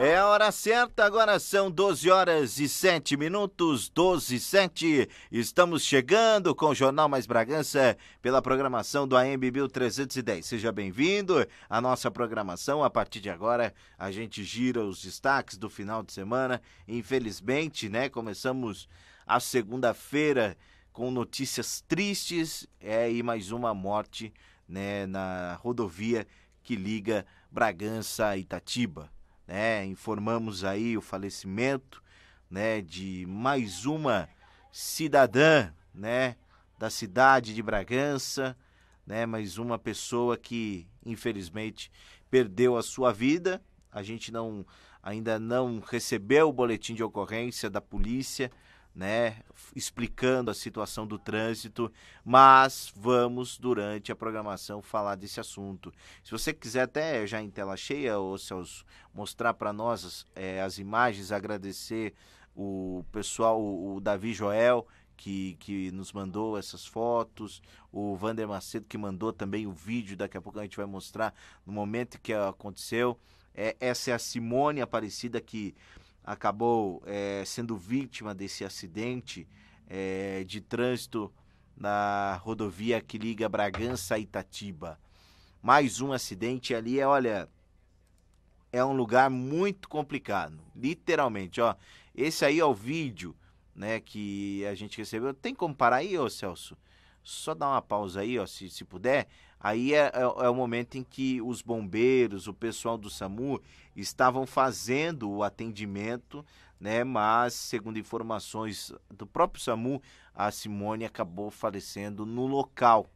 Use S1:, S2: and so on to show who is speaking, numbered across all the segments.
S1: É a hora certa, agora são 12 horas e 7 minutos, 12 e 7. Estamos chegando com o Jornal Mais Bragança pela programação do AM 1310. Seja bem-vindo à nossa programação. A partir de agora, a gente gira os destaques do final de semana. Infelizmente, né, começamos a segunda-feira com notícias tristes é, e mais uma morte né, na rodovia que liga Bragança a Itatiba né? Informamos aí o falecimento, né, de mais uma cidadã, né, da cidade de Bragança, né, mais uma pessoa que infelizmente perdeu a sua vida. A gente não ainda não recebeu o boletim de ocorrência da polícia, né, explicando a situação do trânsito, mas vamos durante a programação falar desse assunto. Se você quiser até já em tela cheia ou se mostrar para nós as, é, as, imagens, agradecer o pessoal, o, o Davi Joel que, que nos mandou essas fotos, o Vander Macedo que mandou também o vídeo, daqui a pouco a gente vai mostrar no momento que aconteceu. É, essa é a Simone Aparecida que acabou é, sendo vítima desse acidente é, de trânsito na rodovia que liga Bragança a Itatiba. Mais um acidente ali, é, olha, é um lugar muito complicado, literalmente, ó. Esse aí é o vídeo, né, que a gente recebeu. Tem como parar aí, ô Celso? só dar uma pausa aí, ó, se, se puder. Aí é, é, é, o momento em que os bombeiros, o pessoal do SAMU estavam fazendo o atendimento, né? Mas, segundo informações do próprio SAMU, a Simone acabou falecendo no local.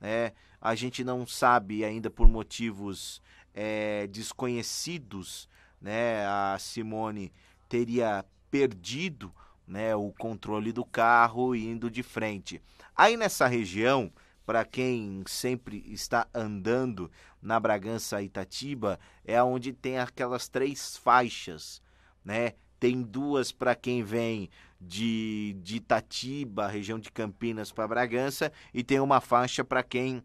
S1: Né? A gente não sabe ainda por motivos é, desconhecidos, né? A Simone teria perdido né, o controle do carro indo de frente. Aí nessa região, para quem sempre está andando na Bragança Itatiba, é onde tem aquelas três faixas, né? Tem duas para quem vem de, de Itatiba, região de Campinas para Bragança, e tem uma faixa para quem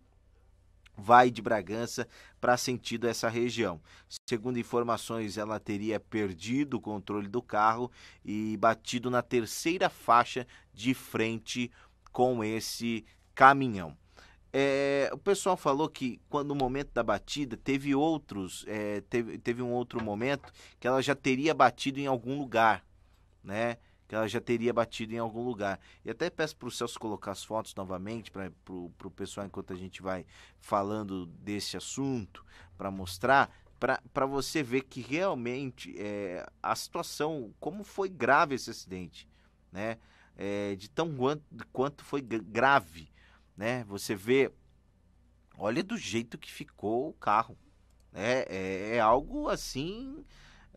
S1: vai de Bragança para sentido essa região. Segundo informações, ela teria perdido o controle do carro e batido na terceira faixa de frente com esse caminhão. É, o pessoal falou que quando no momento da batida teve outros, é, teve, teve um outro momento que ela já teria batido em algum lugar, né? que ela já teria batido em algum lugar. E até peço para o Celso colocar as fotos novamente para o pessoal, enquanto a gente vai falando desse assunto, para mostrar, para você ver que realmente é, a situação, como foi grave esse acidente, né? É, de tão quanto, quanto foi grave, né? Você vê, olha do jeito que ficou o carro. né é, é algo assim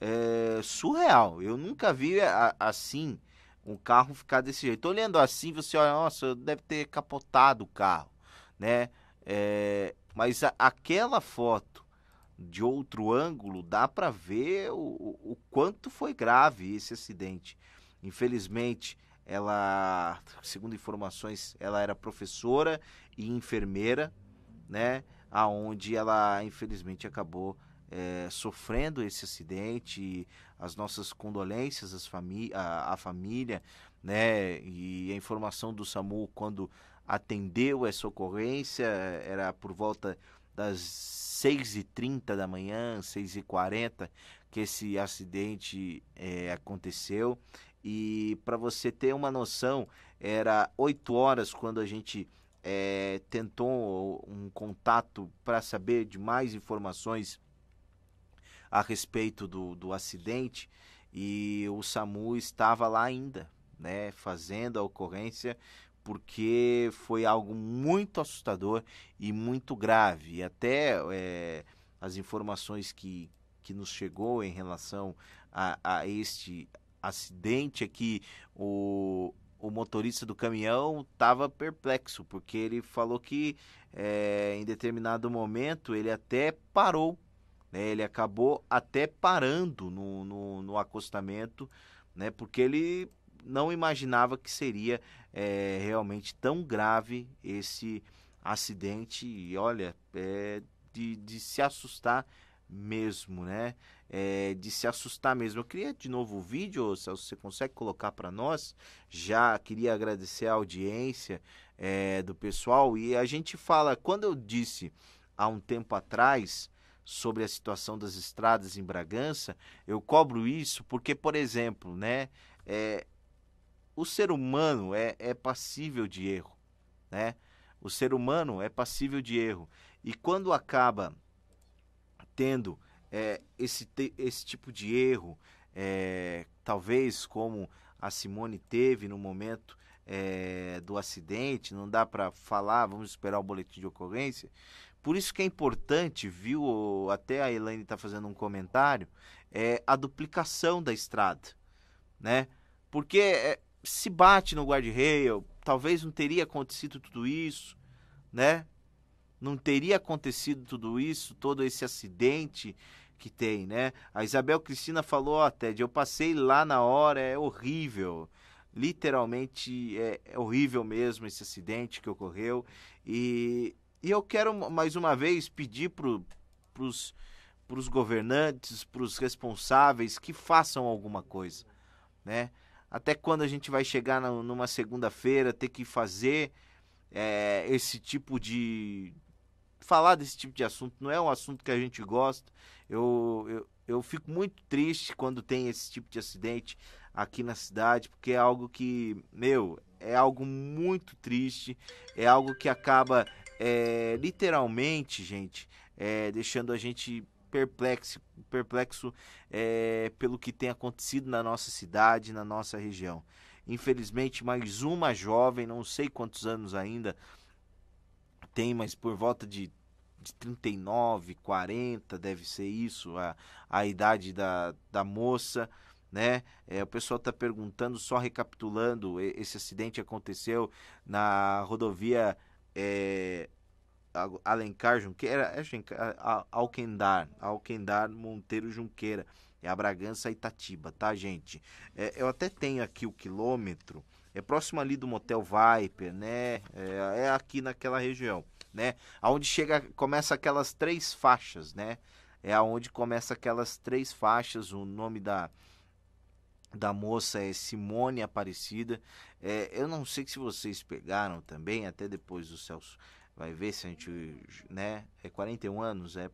S1: é, surreal. Eu nunca vi é, a, assim um carro ficar desse jeito. Olhando assim, você olha, nossa, deve ter capotado o carro, né? É, mas a, aquela foto de outro ângulo dá para ver o, o, quanto foi grave esse acidente. Infelizmente, ela, segundo informações, ela era professora e enfermeira, né? Aonde ela infelizmente acabou é, sofrendo esse acidente, as nossas condolências às famí à, à família, né? E a informação do SAMU quando atendeu essa ocorrência é, era por volta das 6h30 da manhã, 6h40 que esse acidente é, aconteceu. E para você ter uma noção, era 8 horas quando a gente é, tentou um contato para saber de mais informações a respeito do, do acidente e o SAMU estava lá ainda, né, fazendo a ocorrência, porque foi algo muito assustador e muito grave. E até é, as informações que, que nos chegou em relação a, a este acidente é que o, o motorista do caminhão estava perplexo, porque ele falou que é, em determinado momento ele até parou né? Ele acabou até parando no, no, no acostamento, né? porque ele não imaginava que seria é, realmente tão grave esse acidente. E olha, é de, de se assustar mesmo, né? É, de se assustar mesmo. Eu queria de novo o vídeo, se você consegue colocar para nós. Já queria agradecer a audiência é, do pessoal. E a gente fala, quando eu disse há um tempo atrás sobre a situação das estradas em Bragança, eu cobro isso porque, por exemplo, né, é, o ser humano é, é passível de erro, né? O ser humano é passível de erro. E quando acaba tendo é, esse, esse tipo de erro, é, talvez como a Simone teve no momento é, do acidente, não dá para falar, vamos esperar o boletim de ocorrência, por isso que é importante, viu? Até a Elaine está fazendo um comentário, é a duplicação da estrada, né? Porque é, se bate no guardrail, talvez não teria acontecido tudo isso, né? Não teria acontecido tudo isso, todo esse acidente que tem, né? A Isabel Cristina falou, até, Ted, eu passei lá na hora, é horrível literalmente é, é, horrível mesmo esse acidente que ocorreu e e eu quero mais uma vez pedir para os para os governantes, para os responsáveis que façam alguma coisa, né? Até quando a gente vai chegar na, numa segunda-feira ter que fazer é, esse tipo de falar desse tipo de assunto? Não é um assunto que a gente gosta. Eu, eu, eu fico muito triste quando tem esse tipo de acidente aqui na cidade, porque é algo que meu é algo muito triste, é algo que acaba é, literalmente, gente, é, deixando a gente perplexo, perplexo é, pelo que tem acontecido na nossa cidade, na nossa região. Infelizmente, mais uma jovem, não sei quantos anos ainda tem, mas por volta de, de 39, 40, deve ser isso, a, a idade da, da moça né? É, o pessoal está perguntando, só recapitulando, esse acidente aconteceu na rodovia é, Alencar Junqueira, é Junqueira, é, Alquendar, Alquendar Monteiro Junqueira, é a Bragança Itatiba, tá, gente? É, eu até tenho aqui o quilômetro, é próximo ali do Motel Viper, né? É, é aqui naquela região, né? Aonde chega, começa aquelas três faixas, né? É aonde começa aquelas três faixas, o nome da da moça é Simone Aparecida. É, eu não sei se vocês pegaram também, até depois do Celso vai ver se a gente, né? É 41 anos, é,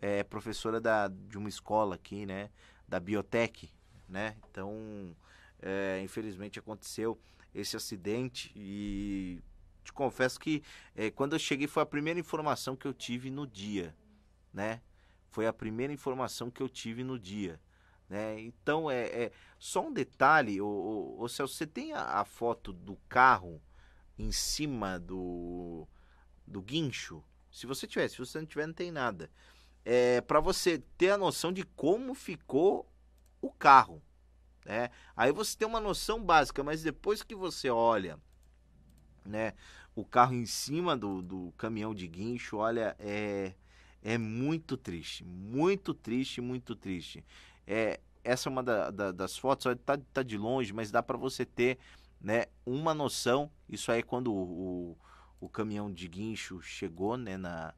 S1: é professora da, de uma escola aqui, né? Da Biotech, né? Então, é, infelizmente aconteceu esse acidente e te confesso que é, quando eu cheguei foi a primeira informação que eu tive no dia, né? Foi a primeira informação que eu tive no dia. Né? Então, é, é, só um detalhe, o, o, Celso, você tem a, a, foto do carro em cima do, do guincho? Se você tiver, se você não tiver, não tem nada. É, para você ter a noção de como ficou o carro. Né? Aí você tem uma noção básica, mas depois que você olha né, o carro em cima do, do caminhão de guincho, olha, é, é muito triste, muito triste, muito triste. É, essa é uma da, da, das fotos, está tá de longe, mas dá para você ter né, uma noção. Isso aí é quando o, o, caminhão de guincho chegou né, na,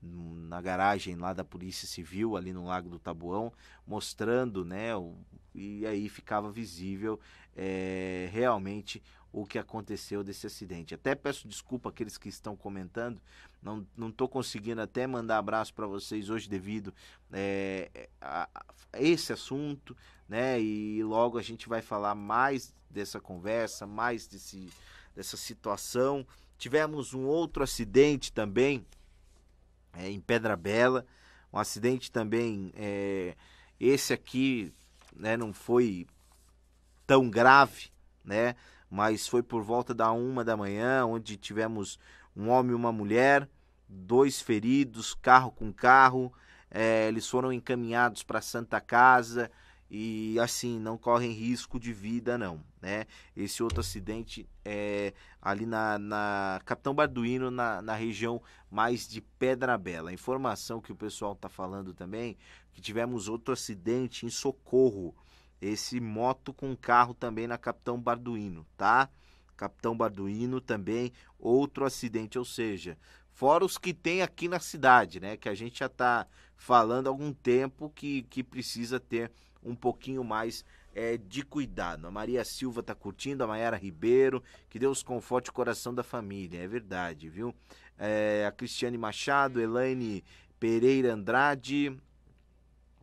S1: na garagem lá da Polícia Civil, ali no Lago do Tabuão, mostrando, né, o, e aí ficava visível é, realmente o que aconteceu desse acidente. Até peço desculpa àqueles que estão comentando, não, não tô conseguindo até mandar abraço para vocês hoje devido é, a, a esse assunto, né? E logo a gente vai falar mais dessa conversa, mais desse, dessa situação. Tivemos um outro acidente também é, em Pedra Bela, um acidente também. É, esse aqui né, não foi tão grave, né? Mas foi por volta da uma da manhã, onde tivemos um homem e uma mulher, dois feridos, carro com carro. É, eles foram encaminhados para Santa Casa e assim não correm risco de vida não né esse outro acidente é ali na, na Capitão Barduino na, na região mais de Pedra Bela informação que o pessoal está falando também que tivemos outro acidente em Socorro esse moto com carro também na Capitão Barduino tá Capitão Barduino também, outro acidente, ou seja, fora os que tem aqui na cidade, né? Que a gente já está falando há algum tempo que, que precisa ter um pouquinho mais é, de cuidado. A Maria Silva está curtindo, a Mayara Ribeiro, que Deus conforte o coração da família, é verdade, viu? É, a Cristiane Machado, Elaine Pereira Andrade,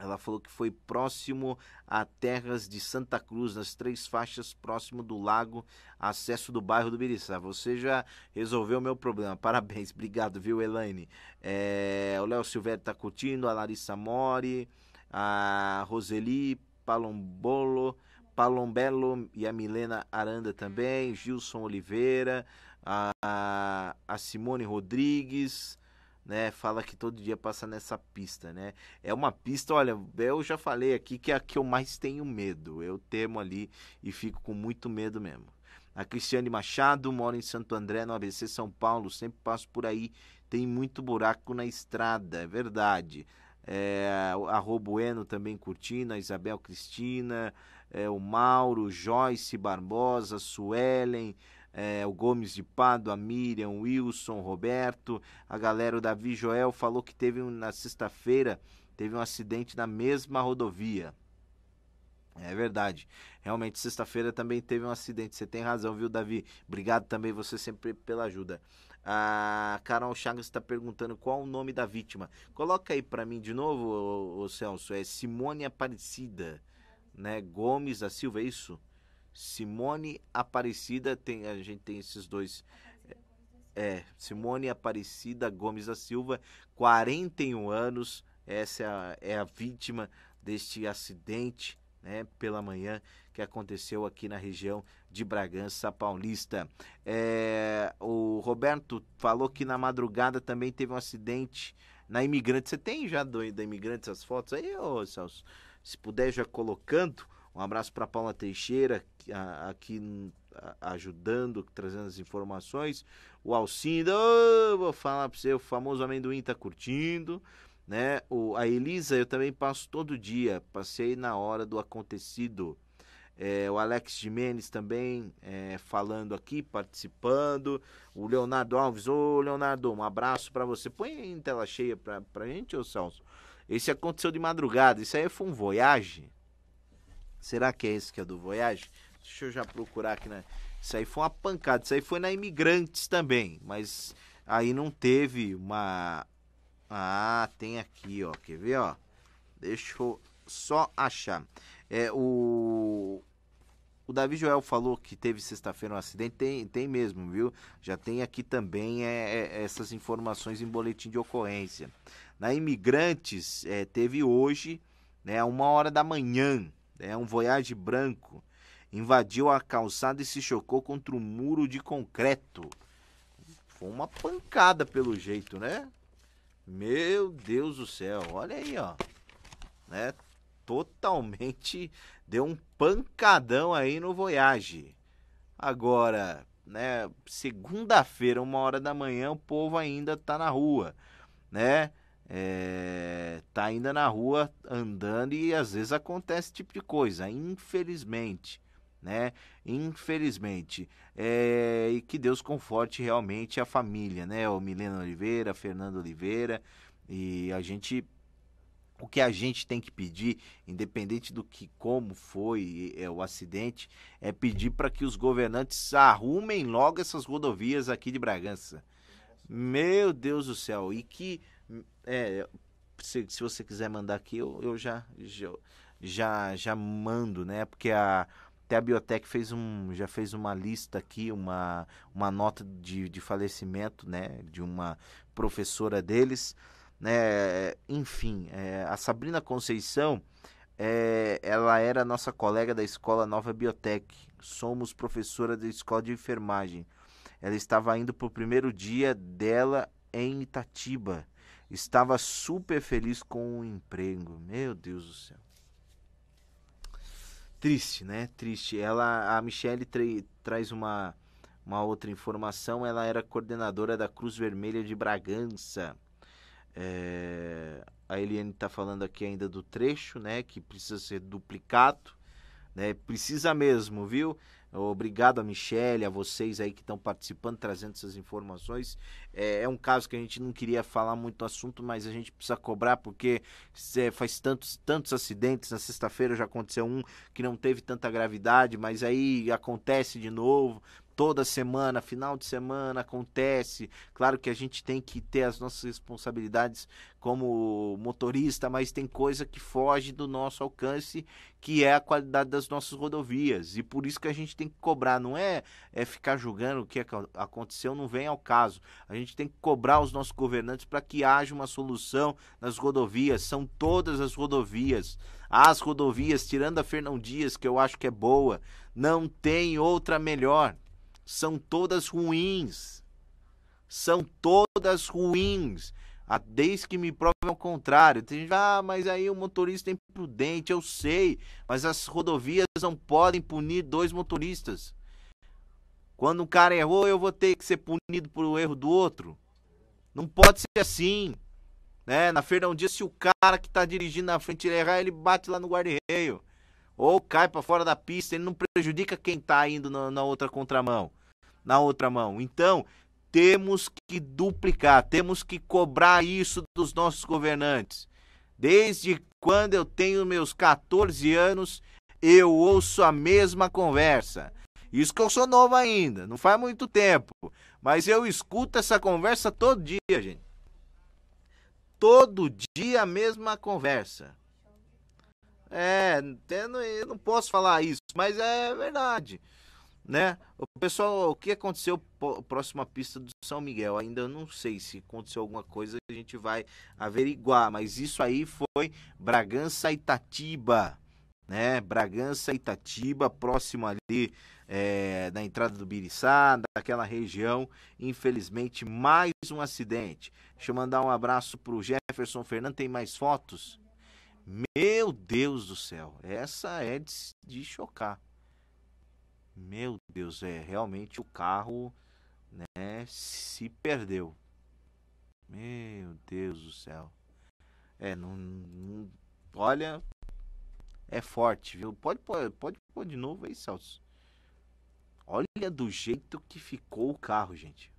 S1: ela falou que foi próximo a terras de Santa Cruz, nas três faixas, próximo do lago, acesso do bairro do Biriçá. Você já resolveu o meu problema. Parabéns, obrigado, viu, Elaine? É, o Léo Silvério está curtindo, a Larissa Mori, a Roseli Palombolo, Palombelo e a Milena Aranda também, Gilson Oliveira, a, a Simone Rodrigues né? Fala que todo dia passa nessa pista, né? É uma pista, olha, eu já falei aqui que é a que eu mais tenho medo. Eu temo ali e fico com muito medo mesmo. A Cristiane Machado mora em Santo André, no ABC São Paulo. Sempre passo por aí. Tem muito buraco na estrada, é verdade. É, a Robueno também curtindo, a Isabel Cristina, é, o Mauro, Joyce Barbosa, Suelen, é, o Gomes de Pado, a Miriam, Wilson, Roberto, a galera, o Davi Joel falou que teve um, na sexta-feira teve um acidente na mesma rodovia. É verdade. Realmente, sexta-feira também teve um acidente. Você tem razão, viu, Davi? Obrigado também você sempre pela ajuda. A Carol Chagas está perguntando qual o nome da vítima. Coloca aí para mim de novo, ô, ô Celso. É Simone Aparecida, né? Gomes da Silva, é isso? Simone Aparecida, tem, a gente tem esses dois. É, Simone Aparecida Gomes da Silva, 41 anos, essa é a, é a vítima deste acidente né, pela manhã que aconteceu aqui na região de Bragança Paulista. É, o Roberto falou que na madrugada também teve um acidente na Imigrante. Você tem já do, da Imigrante as fotos aí, ô Celso? Se puder, já colocando. Um abraço para Paula Teixeira, aqui ajudando, trazendo as informações. O Alcinda, oh, vou falar para você, o famoso amendoim está curtindo. Né? O, a Elisa, eu também passo todo dia, passei na hora do acontecido. É, o Alex Jimenez também é, falando aqui, participando. O Leonardo Alves, ô oh, Leonardo, um abraço para você. Põe em tela cheia para a gente, ô Celso. Esse aconteceu de madrugada, isso aí foi um voyage? Será que é esse que é do Voyage? Deixa eu já procurar aqui, né? Isso aí foi uma pancada. Isso aí foi na Imigrantes também, mas aí não teve uma. Ah, tem aqui, ó. Quer ver, ó? Deixa eu só achar. É o. O Davi Joel falou que teve sexta-feira um acidente, tem, tem mesmo, viu? Já tem aqui também é, é, essas informações em boletim de ocorrência. Na Imigrantes, é, teve hoje, né, uma hora da manhã, é um Voyage branco, invadiu a calçada e se chocou contra um muro de concreto. Foi uma pancada pelo jeito, né? Meu Deus do céu, olha aí, ó. Né? Totalmente deu um pancadão aí no Voyage. Agora, né, segunda-feira, uma hora da manhã, o povo ainda tá na rua, né? é, tá ainda na rua andando e às vezes acontece esse tipo de coisa, infelizmente, né? Infelizmente. É, e que Deus conforte realmente a família, né? O Milena Oliveira, Fernando Oliveira e a gente o que a gente tem que pedir, independente do que como foi é, o acidente, é pedir para que os governantes arrumem logo essas rodovias aqui de Bragança. Meu Deus do céu, e que é, se, se você quiser mandar aqui, eu, eu já, já, já mando, né? Porque a, até a Biotech fez um, já fez uma lista aqui, uma, uma nota de, de falecimento, né, de uma professora deles, né, enfim, é, a Sabrina Conceição, é, ela era nossa colega da escola Nova Biotech, somos professora da escola de enfermagem, ela estava indo para o primeiro dia dela em Itatiba, estava super feliz com o emprego. Meu Deus do céu. Triste, né? Triste. Ela, a Michelle tra traz uma, uma outra informação. Ela era coordenadora da Cruz Vermelha de Bragança. É, a Eliane está falando aqui ainda do trecho, né? Que precisa ser duplicado, né? Precisa mesmo, viu? Obrigado a Michelle, a vocês aí que estão participando, trazendo essas informações. É, é, um caso que a gente não queria falar muito do assunto, mas a gente precisa cobrar porque é, faz tantos, tantos acidentes. Na sexta-feira já aconteceu um que não teve tanta gravidade, mas aí acontece de novo toda semana, final de semana acontece. Claro que a gente tem que ter as nossas responsabilidades como motorista, mas tem coisa que foge do nosso alcance, que é a qualidade das nossas rodovias. E por isso que a gente tem que cobrar, não é, é ficar julgando o que é aconteceu, não vem ao caso. A gente tem que cobrar os nossos governantes para que haja uma solução nas rodovias. São todas as rodovias. As rodovias, tirando a Fernão Dias, que eu acho que é boa, não tem outra melhor são todas ruins. São todas ruins. Desde que me provem o contrário. Tem gente, ah, mas aí o motorista é imprudente, eu sei. Mas as rodovias não podem punir dois motoristas. Quando um cara errou, eu vou ter que ser punido o erro do outro. Não pode ser assim. Né? Na feira um dia, se o cara que está dirigindo na frente ele errar, ele bate lá no guarda-reio. Ou cai para fora da pista, ele não prejudica quem está indo na, na outra contramão na outra mão. Então, temos que duplicar, temos que cobrar isso dos nossos governantes. Desde quando eu tenho meus 14 anos, eu ouço a mesma conversa. Isso que eu sou novo ainda, não faz muito tempo, mas eu escuto essa conversa todo dia, gente. Todo dia a mesma conversa. É, eu não posso falar isso, mas é verdade né? O pessoal, o que aconteceu próximo à pista do São Miguel? Ainda não sei se aconteceu alguma coisa, a gente vai averiguar, mas isso aí foi Bragança Itatiba, né? Bragança Itatiba, próximo ali é, eh, da entrada do Biriçá, daquela região, infelizmente mais um acidente. Deixa eu mandar um abraço pro Jefferson Fernando, tem mais fotos? Meu Deus do céu, essa é de, de chocar. Meu Deus, é realmente o carro, né, se perdeu. Meu Deus do céu. É, não, não olha, é forte, viu? Pode pode pode pôr de novo aí, Celso. Olha do jeito que ficou o carro, gente.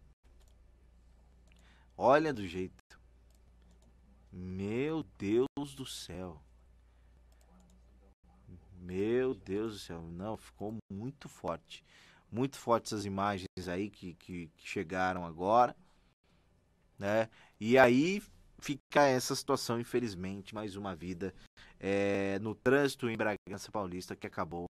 S1: Olha do jeito. Meu Deus do céu. Meu Deus do céu, não, ficou muito forte. Muito forte essas imagens aí que, que, que chegaram agora, né? E aí fica essa situação, infelizmente, mais uma vida é, no trânsito em Bragança Paulista que acabou,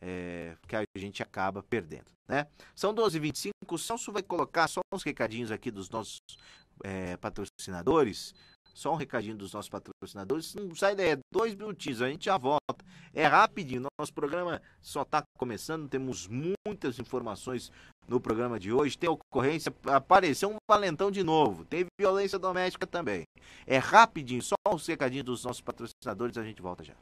S1: é, que a gente acaba perdendo, né? São 12h25, o Celso vai colocar só uns recadinhos aqui dos nossos é, patrocinadores. Só um recadinho dos nossos patrocinadores. Não sai é dois minutinhos, a gente já volta. É rapidinho, nosso programa só está começando, temos muitas informações no programa de hoje. Tem ocorrência, apareceu um valentão de novo. Tem violência doméstica também. É rapidinho, só um recadinho dos nossos patrocinadores, a gente volta já.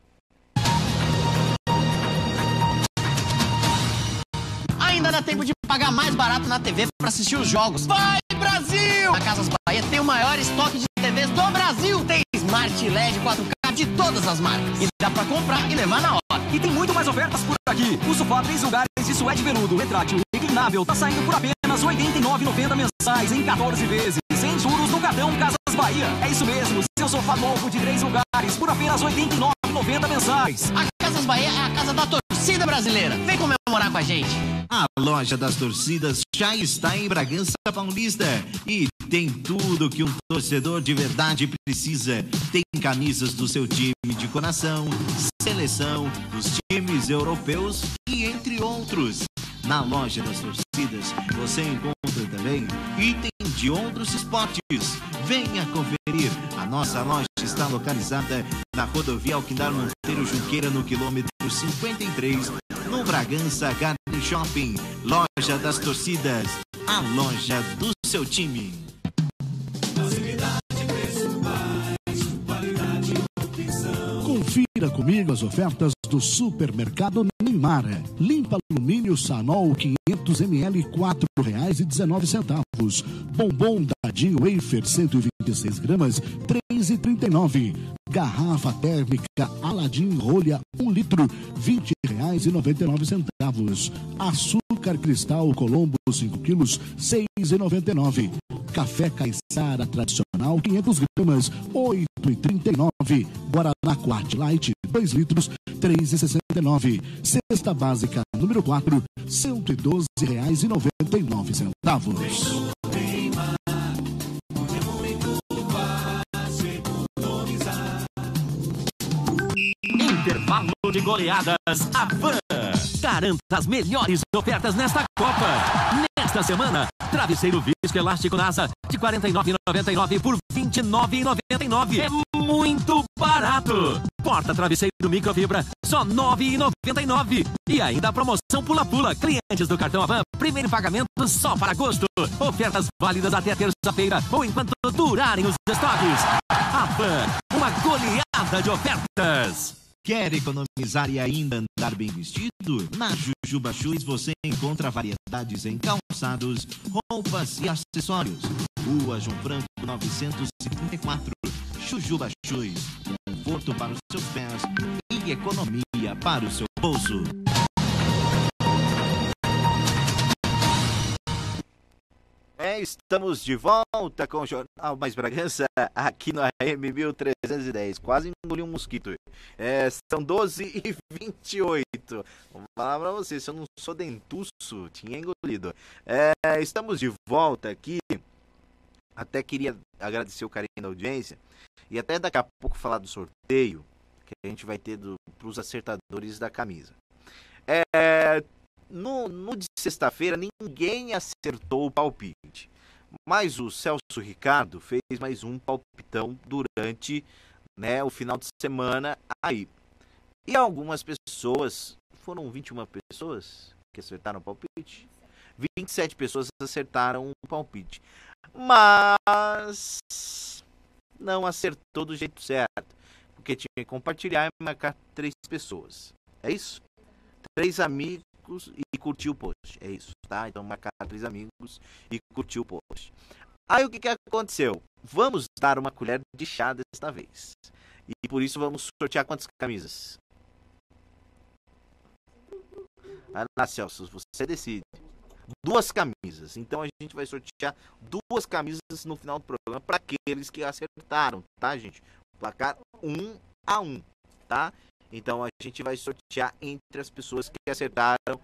S2: Ainda dá tempo de pagar mais barato na TV para assistir os jogos. Vai, Brasil! A Casas Bahia tem o maior estoque de vez do Brasil tem Smart LED 4K de todas as marcas. E dá pra comprar e levar na hora. E tem muito mais ofertas por aqui. O sofá três lugares de suede veludo, retrátil e tá saindo por apenas R$ 89,90 mensais em 14 vezes. Sem juros no cartão Casas Bahia. É isso mesmo, seu sofá novo de três lugares por apenas R$ 89,90 mensais. A Casas Bahia é a casa da torcida torcida brasileira. Vem comemorar com a gente.
S1: A loja das torcidas já está em Bragança Paulista e tem tudo que um torcedor de verdade precisa. Tem camisas do seu time de coração, seleção, dos times europeus e entre outros. Na loja das torcidas você encontra também itens de outros esportes. Venha conferir. A nossa loja está localizada na rodovia Alquindar Monteiro Junqueira, no quilômetro 53, no Bragança Garden Shopping. Loja das torcidas, a loja do seu time.
S3: Confira comigo as ofertas do Supermercado Neymar: Limpa alumínio Sanol 500ml R$ 4,19. Bombom Dadinho Wafer 126 gramas R$ 3,39. Garrafa térmica Aladim Rolha 1 litro R$ 20,99. Açúcar Cristal Colombo 5 quilos R$ 6,99. Café Caissara tradicional, 500 gramas, 8,39. Guaraná Quart Light, 2 litros, 3,69. Cesta básica número 4, R$ 112,99.
S2: Intervalo de goleadas, a Garanta as melhores ofertas nesta Copa. Nesta semana, travesseiro visco elástico NASA de 49,99 por 29,99. É muito barato. Porta travesseiro microfibra só 9,99. E ainda a promoção Pula Pula. Clientes do cartão Avan, primeiro pagamento só para agosto. Ofertas válidas até terça-feira ou enquanto durarem os estoques.
S1: Avan, uma goleada de ofertas. Quer economizar e ainda andar bem vestido? Na Jujuba Shoes você encontra variedades em calçados, roupas e acessórios. Rua João Franco 954, Jujuba Shoes. Conforto para os seus pés e economia para o seu bolso. É, estamos de volta com o Jornal Mais Bragança aqui no AM 1310. Quase engoli um mosquito. É, são 12 e 28. Vou falar pra vocês, se eu não sou dentuço, tinha engolido. É, estamos de volta aqui. Até queria agradecer o carinho da audiência. E até daqui a pouco falar do sorteio que a gente vai ter do, pros acertadores da camisa. É, no, no de sexta-feira ninguém acertou o palpite. Mas o Celso Ricardo fez mais um palpitão durante né, o final de semana aí. E algumas pessoas, foram 21 pessoas que acertaram o palpite? 27 pessoas acertaram o palpite. Mas não acertou do jeito certo. Porque tinha que compartilhar e marcar três pessoas. É isso? Três amigos amigos e curtiu o post. É isso, tá? Então marcar três amigos e curtiu o post. Aí o que, que aconteceu? Vamos dar uma colher de chá desta vez. E por isso vamos sortear quantas camisas? Ana Celso, você decide. Duas camisas. Então a gente vai sortear duas camisas no final do programa para aqueles que acertaram, tá, gente? Placar um a um, tá? Então a gente vai sortear entre as pessoas que acertaram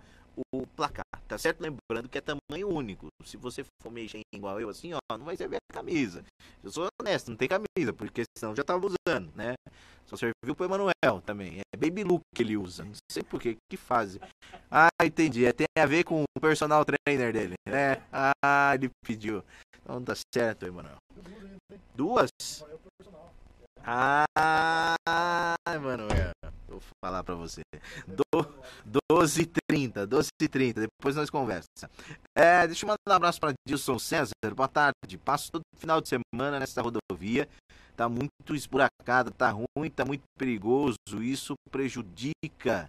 S1: o placar, tá certo? Lembrando que é tamanho único. Se você for mexer igual eu assim, ó, não vai servir a camisa. Eu sou honesto, não tem camisa, porque senão já tava usando, né? Só serviu pro Emanuel também. É baby look que ele usa. Não sei por que que faz. Ah, entendi. É, tem a ver com o personal trainer dele, né? Ah, ele pediu. Então tá certo, Emanuel. Duas? Ah, Emanuel. Vou falar para você. Do, 12h30, 12 30 depois nós conversamos. É, deixa eu mandar um abraço para Dilson César. Boa tarde. Passo todo final de semana nessa rodovia. Tá muito esburacada, tá ruim, tá muito perigoso. Isso prejudica.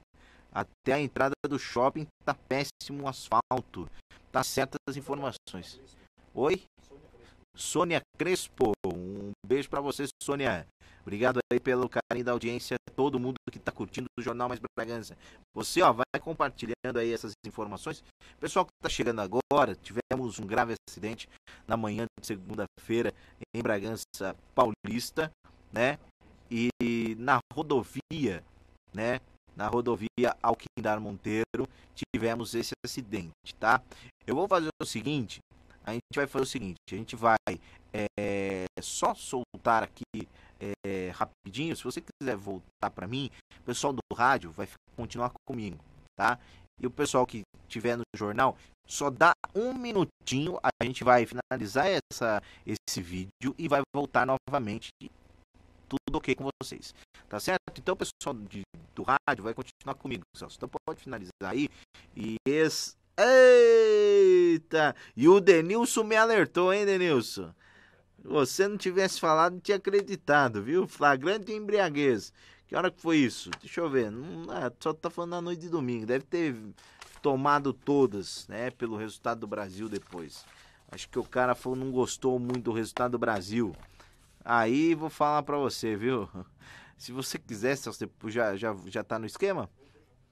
S1: Até a entrada do shopping tá péssimo o asfalto. Tá certas as informações. Oi? Sônia Crespo. Um beijo para você, Sônia. Obrigado aí pelo carinho da audiência, todo mundo que está curtindo o Jornal Mais Bragança. Você ó, vai compartilhando aí essas informações. Pessoal que está chegando agora, tivemos um grave acidente na manhã de segunda-feira em Bragança Paulista, né? E na rodovia, né? Na rodovia Alquindar Monteiro, tivemos esse acidente, tá? Eu vou fazer o seguinte, a gente vai fazer o seguinte, a gente vai é, só soltar aqui é, rapidinho, se você quiser voltar para mim, o pessoal do rádio vai continuar comigo, tá? E o pessoal que tiver no jornal, só dá um minutinho, a gente vai finalizar essa, esse vídeo e vai voltar novamente. Tudo ok com vocês, tá certo? Então, o pessoal de, do rádio vai continuar comigo, Celso. Então, pode finalizar aí. E esse. Eita! E o Denilson me alertou, hein, Denilson? Você não tivesse falado, não tinha acreditado, viu? Flagrante embriaguez. Que hora que foi isso? Deixa eu ver. Não, é, só tá falando na noite de domingo. Deve ter tomado todas, né? Pelo resultado do Brasil depois. Acho que o cara falou, não gostou muito do resultado do Brasil. Aí vou falar para você, viu? Se você quiser, você já, já, já tá no esquema?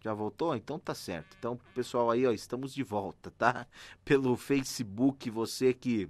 S1: Já voltou? Então tá certo. Então, pessoal, aí, ó, estamos de volta, tá? Pelo Facebook, você que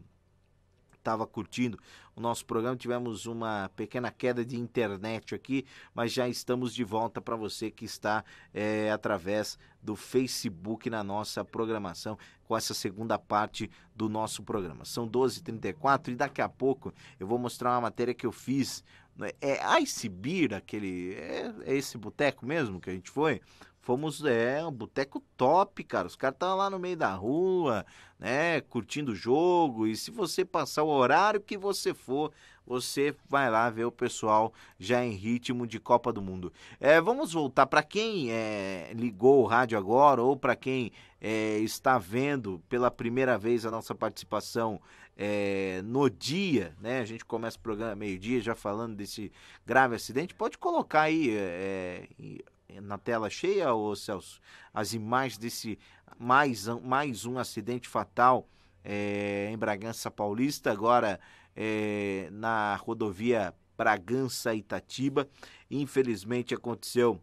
S1: estava curtindo o nosso programa. Tivemos uma pequena queda de internet aqui, mas já estamos de volta para você que está é, através do Facebook na nossa programação com essa segunda parte do nosso programa. São 12h34 e daqui a pouco eu vou mostrar uma matéria que eu fiz. Né, é Ice Beer, aquele. É, é esse boteco mesmo que a gente foi? Fomos, é, um boteco top, cara. Os caras tá lá no meio da rua, né, curtindo o jogo. E se você passar o horário que você for, você vai lá ver o pessoal já em ritmo de Copa do Mundo. É, vamos voltar para quem é, ligou o rádio agora ou para quem é, está vendo pela primeira vez a nossa participação é, no dia, né? A gente começa o programa meio-dia já falando desse grave acidente. Pode colocar aí é, é na tela cheia, ô Celso, as imagens desse mais, mais um acidente fatal é, em Bragança Paulista, agora é, na rodovia Bragança-Itatiba. Infelizmente aconteceu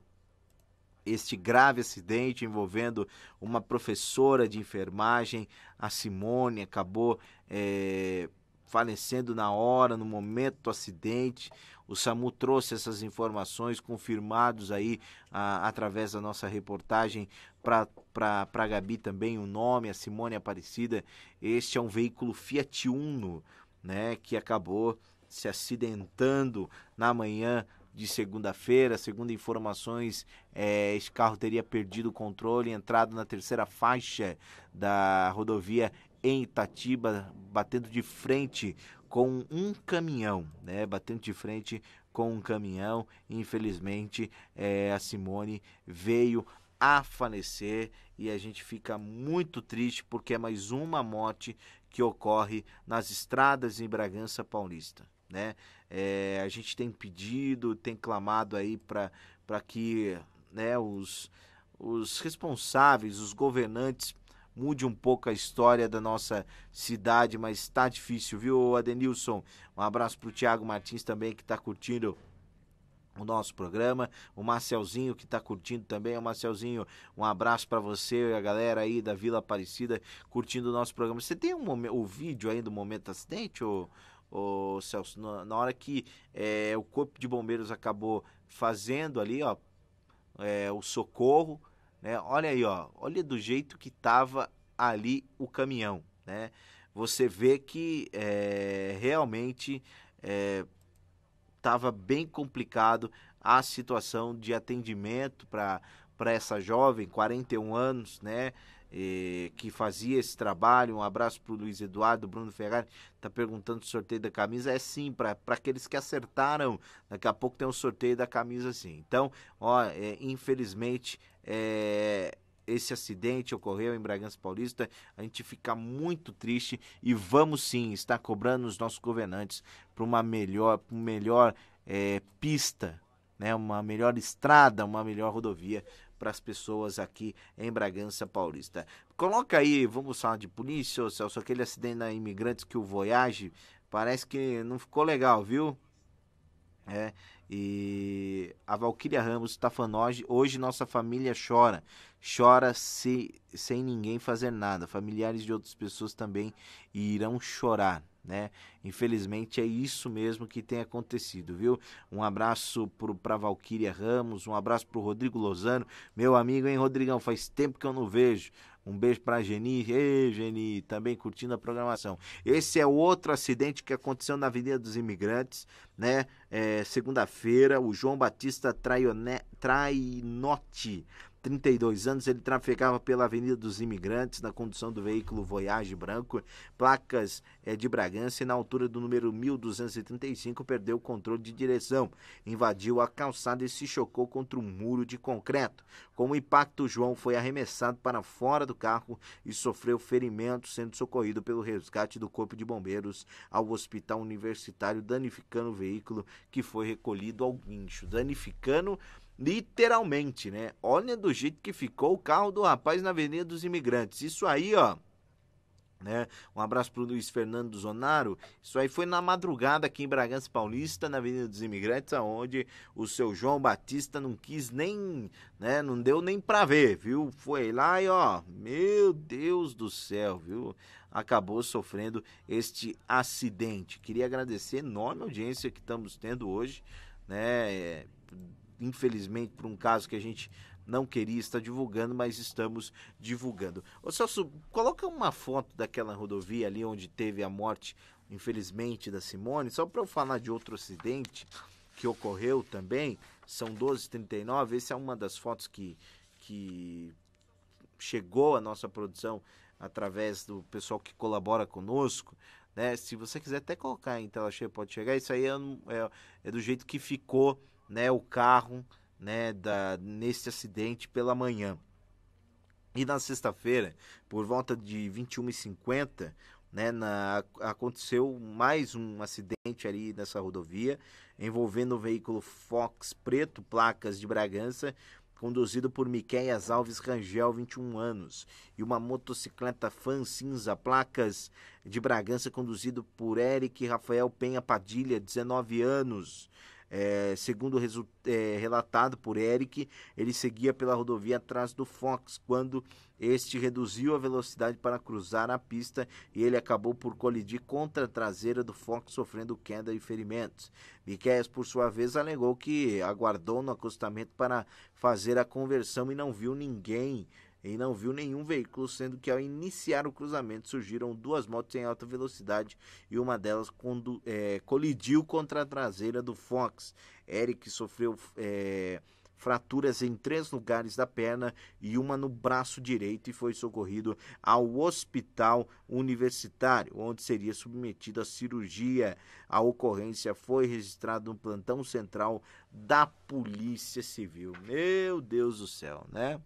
S1: este grave acidente envolvendo uma professora de enfermagem, a Simone, acabou é, falecendo na hora, no momento do acidente. O SAMU trouxe essas informações confirmados aí a, através da nossa reportagem para a Gabi também o nome, a Simone Aparecida. Este é um veículo Fiat Uno, né, que acabou se acidentando na manhã de segunda-feira. Segundo informações, é, este esse carro teria perdido o controle, entrado na terceira faixa da rodovia em Itatiba, batendo de frente com um caminhão, né? Batendo de frente com um caminhão. Infelizmente, é, a Simone veio a falecer e a gente fica muito triste porque é mais uma morte que ocorre nas estradas em Bragança Paulista. Né? É, a gente tem pedido, tem clamado aí para que né, os, os responsáveis, os governantes mude um pouco a história da nossa cidade, mas está difícil, viu, Adenilson? Um abraço para o Tiago Martins também, que está curtindo o nosso programa, o Marcelzinho que está curtindo também, o Marcelzinho um abraço para você e a galera aí da Vila Aparecida curtindo o nosso programa você tem um o vídeo aí do momento do acidente ou, ou Celso, na, na hora que é, o corpo de bombeiros acabou fazendo ali, ó é, o socorro né? Olha aí, ó, olha do jeito que estava ali o caminhão. Né? Você vê que é, realmente estava é, bem complicado a situação de atendimento para essa jovem, 41 anos, né? Eh, que fazia esse trabalho. Um abraço para o Luiz Eduardo, Bruno Ferrari, está perguntando o sorteio da camisa. É sim, para aqueles que acertaram, daqui a pouco tem um sorteio da camisa sim. Então, ó, é, infelizmente, é, esse acidente ocorreu em Bragança Paulista, a gente fica muito triste e vamos sim estar cobrando os nossos governantes para uma melhor, pra melhor é, pista, né, uma melhor estrada, uma melhor rodovia para as pessoas aqui em Bragança Paulista. Coloca aí, vamos falar de polícia, Celso, aquele acidente na Imigrantes que o Voyage, parece que não ficou legal, viu? É, e a Valquíria Ramos Tafanoge, tá hoje nossa família chora, chora se, sem ninguém fazer nada. Familiares de outras pessoas também irão chorar né? Infelizmente é isso mesmo que tem acontecido, viu? Um abraço para Valquíria Ramos, um abraço para o Rodrigo Lozano, meu amigo, hein, Rodrigão? Faz tempo que eu não vejo. Um beijo para a Geni. Ei, Geni, também curtindo a programação. Esse é outro acidente que aconteceu na Avenida dos Imigrantes, né? É, Segunda-feira, o João Batista Traione... Trainotti 32 anos, ele trafegava pela Avenida dos Imigrantes na condução do veículo Voyage Branco, placas é, de Bragança e na altura do número 1235 perdeu o controle de direção, invadiu a calçada e se chocou contra um muro de concreto. Com o impacto, João foi arremessado para fora do carro e sofreu ferimentos, sendo socorrido pelo resgate do Corpo de Bombeiros ao Hospital Universitário, danificando o veículo que foi recolhido ao guincho, danificando Literalmente, né? Olha do jeito que ficou o carro do rapaz na Avenida dos Imigrantes. Isso aí, ó. Né? Um abraço para o Luiz Fernando Zonaro. Isso aí foi na madrugada aqui em Bragança Paulista, na Avenida dos Imigrantes, aonde o seu João Batista não quis nem, né? Não deu nem para ver, viu? Foi lá e ó, meu Deus do céu, viu? acabou sofrendo este acidente. Queria agradecer a enorme audiência que estamos tendo hoje, né? infelizmente, por um caso que a gente não queria estar divulgando, mas estamos divulgando. Ô Celso, coloca uma foto daquela rodovia ali onde teve a morte, infelizmente, da Simone, só para eu falar de outro acidente que ocorreu também, são 12h39, essa é uma das fotos que, que chegou à nossa produção através do pessoal que colabora conosco, né? Se você quiser até colocar em tela cheia, pode chegar, isso aí é, é, é do jeito que ficou né, o carro né, da, neste acidente pela manhã. E na sexta-feira, por volta de 21h50, né, na, aconteceu mais um acidente ali nessa rodovia, envolvendo o veículo Fox Preto, placas de Bragança, conduzido por Miqueias Alves Rangel, 21 anos, e uma motocicleta Fan Cinza, placas de Bragança, conduzido por Eric Rafael Penha Padilha, 19 anos. É, segundo é, relatado por Eric, ele seguia pela rodovia atrás do Fox quando este reduziu a velocidade para cruzar a pista e ele acabou por colidir contra a traseira do Fox, sofrendo queda e ferimentos. Miquel, por sua vez, alegou que aguardou no acostamento para fazer a conversão e não viu ninguém e não viu nenhum veículo, sendo que ao iniciar o cruzamento surgiram duas motos em alta velocidade e uma delas quando, é, colidiu contra a traseira do Fox. Eric sofreu é, fraturas em três lugares da perna e uma no braço direito e foi socorrido ao hospital universitário, onde seria submetido à cirurgia. A ocorrência foi registrada no plantão central da Polícia Civil. Meu Deus do céu, né?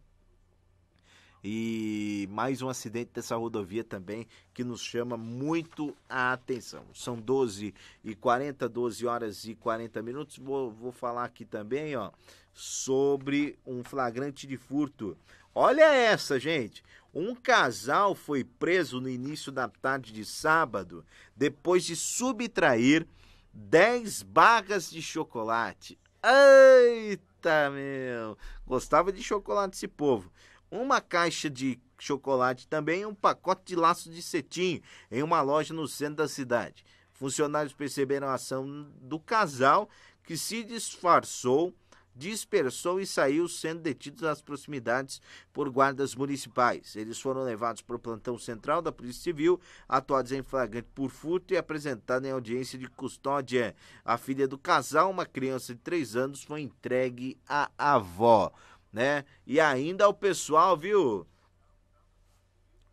S1: E mais um acidente dessa rodovia também que nos chama muito a atenção. São 12 e 40, 12 horas e 40 minutos. Vou, vou falar aqui também ó, sobre um flagrante de furto. Olha essa, gente. Um casal foi preso no início da tarde de sábado depois de subtrair 10 barras de chocolate. Eita, meu! Gostava de chocolate esse povo uma caixa de chocolate também e um pacote de laço de cetim em uma loja no centro da cidade. Funcionários perceberam a ação do casal que se disfarçou, dispersou e saiu sendo detidos nas proximidades por guardas municipais. Eles foram levados para o plantão central da Polícia Civil, atuados em flagrante por furto e apresentados em audiência de custódia. A filha do casal, uma criança de 3 anos, foi entregue à avó né? E ainda o pessoal, viu?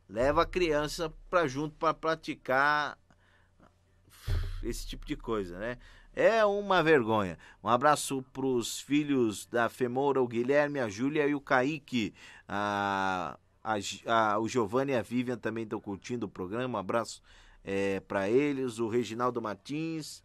S1: Leva a criança para junto para praticar esse tipo de coisa, né? É uma vergonha. Um abraço para os filhos da Femoura, o Guilherme, a Júlia e o Kaique. A, a, a, o Giovanni e a Vivian também estão curtindo o programa. Um abraço é, eh, para eles. O Reginaldo Martins,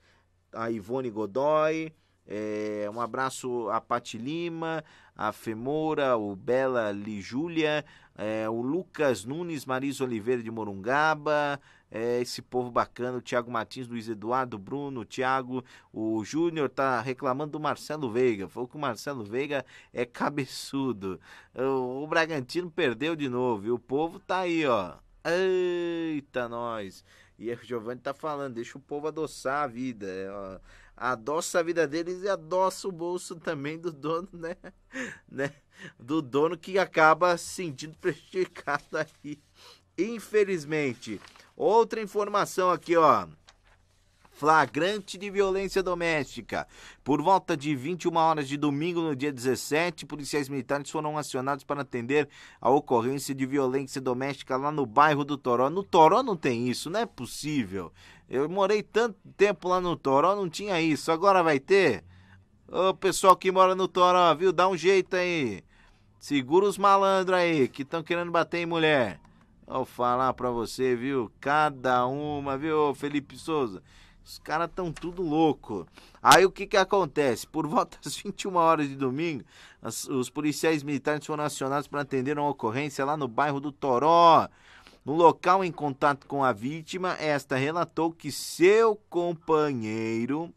S1: a Ivone Godoy. É, um abraço a Pati Lima, a Femora, o Bela Lijúlia, é, o Lucas Nunes, Marisa Oliveira de Morungaba, é, esse povo bacana, o Thiago Martins, Luiz Eduardo, Bruno, o Thiago, o Júnior tá reclamando do Marcelo Veiga, falou que o Marcelo Veiga é cabeçudo, o, o Bragantino perdeu de novo, e o povo tá aí, ó, eita nós, e o Giovanni tá falando, deixa o povo adoçar a vida, é, ó, adoça a vida deles e adoça o bolso também do dono, né? né? Do dono que acaba sentindo prejudicado aí, infelizmente. Outra informação aqui, ó flagrante de violência doméstica. Por volta de 21 horas de domingo, no dia 17, policiais militares foram acionados para atender a ocorrência de violência doméstica lá no bairro do Toró. No Toró não tem isso, não é possível. Eu morei tanto tempo lá no Toró, não tinha isso. Agora vai ter? Ô, pessoal que mora no Toró, viu? Dá um jeito aí. Segura os malandros aí que estão querendo bater em mulher. Vou falar pra você, viu? Cada uma, viu, Felipe Souza? Os caras estão tudo louco. Aí o que que acontece? Por volta das 21 horas de domingo, as, os policiais militares foram acionados para atender uma ocorrência lá no bairro do Toró. No local em contato com a vítima, esta relatou que seu companheiro